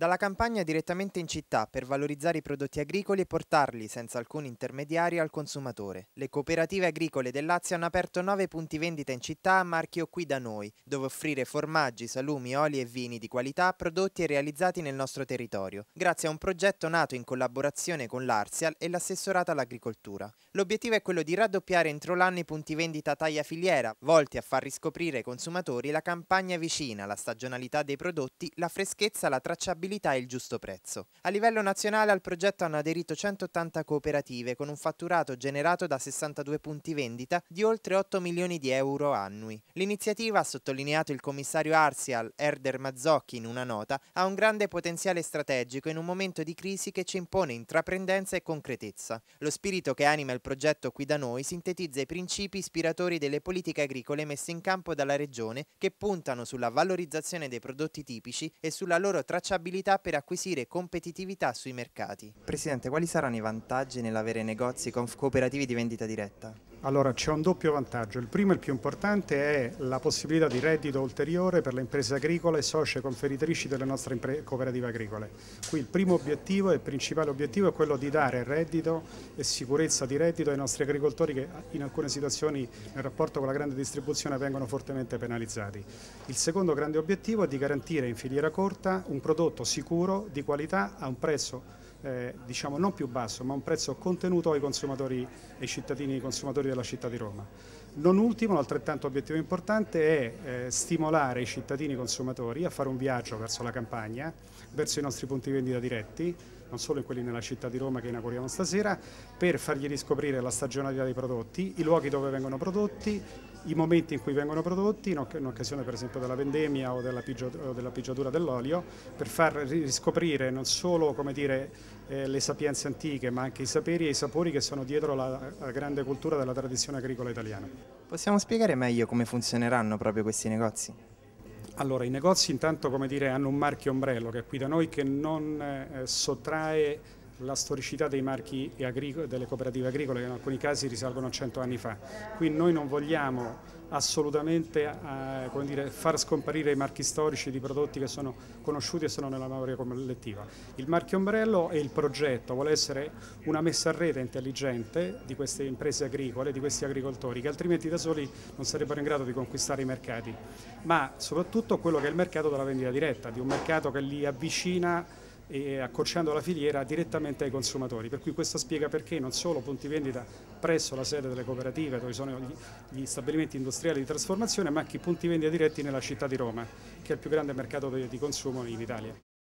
dalla campagna direttamente in città per valorizzare i prodotti agricoli e portarli, senza alcun intermediario, al consumatore. Le cooperative agricole del Lazio hanno aperto nove punti vendita in città a marchio Qui da noi, dove offrire formaggi, salumi, oli e vini di qualità prodotti e realizzati nel nostro territorio, grazie a un progetto nato in collaborazione con l'Arsial e l'assessorata all'agricoltura. L'obiettivo è quello di raddoppiare entro l'anno i punti vendita taglia filiera, volti a far riscoprire ai consumatori la campagna vicina, la stagionalità dei prodotti, la freschezza, la tracciabilità affidabilità e il giusto prezzo. A livello nazionale al progetto hanno aderito 180 cooperative con un fatturato generato da 62 punti vendita di oltre 8 milioni di euro annui. L'iniziativa, ha sottolineato il commissario Arsial Erder Mazzocchi in una nota, ha un grande potenziale strategico in un momento di crisi che ci impone intraprendenza e concretezza. Lo spirito che anima il progetto qui da noi sintetizza i principi ispiratori delle politiche agricole messe in campo dalla Regione che puntano sulla valorizzazione dei prodotti tipici e sulla loro tracciabilità attività per acquisire competitività sui mercati. Presidente, quali saranno i vantaggi nell'avere negozi cooperativi di vendita diretta? Allora c'è un doppio vantaggio, il primo e il più importante è la possibilità di reddito ulteriore per le imprese agricole socie conferitrici delle nostre cooperative agricole. Qui il primo obiettivo e il principale obiettivo è quello di dare reddito e sicurezza di reddito ai nostri agricoltori che in alcune situazioni nel rapporto con la grande distribuzione vengono fortemente penalizzati. Il secondo grande obiettivo è di garantire in filiera corta un prodotto sicuro, di qualità, a un prezzo eh, diciamo non più basso, ma un prezzo contenuto ai consumatori e ai cittadini ai consumatori della città di Roma. Non ultimo, l'altrettanto obiettivo importante è eh, stimolare i cittadini consumatori a fare un viaggio verso la campagna, verso i nostri punti vendita diretti, non solo in quelli nella città di Roma che inauguriamo stasera, per fargli riscoprire la stagionalità dei prodotti, i luoghi dove vengono prodotti, i momenti in cui vengono prodotti, in occasione per esempio della vendemmia o della, pigiatura dell'olio, per far riscoprire non solo dire, eh, le sapienze antiche, ma anche i saperi e i sapori che sono dietro la, la grande cultura della tradizione agricola italiana. Possiamo spiegare meglio come funzioneranno proprio questi negozi? Allora, i negozi intanto dire, hanno un marchio ombrello che è qui da noi che non eh, sottrae la storicità dei marchi agricoli, delle cooperative agricole che in alcuni casi risalgono a 100 anni fa. Qui noi non vogliamo assolutamente eh, dire, far scomparire i marchi storici di prodotti che sono conosciuti e sono nella memoria collettiva. Il marchio ombrello è il progetto vuole essere una messa a rete intelligente di queste imprese agricole, di questi agricoltori che altrimenti da soli non sarebbero in grado di conquistare i mercati, ma soprattutto quello che è il mercato della vendita diretta, di un mercato che li avvicina e accorciando la filiera direttamente ai consumatori, per cui questo spiega perché non solo punti vendita presso la sede delle cooperative dove sono gli, stabilimenti industriali di trasformazione, ma anche punti vendita diretti nella città di Roma, che è il più grande mercato di consumo in Italia.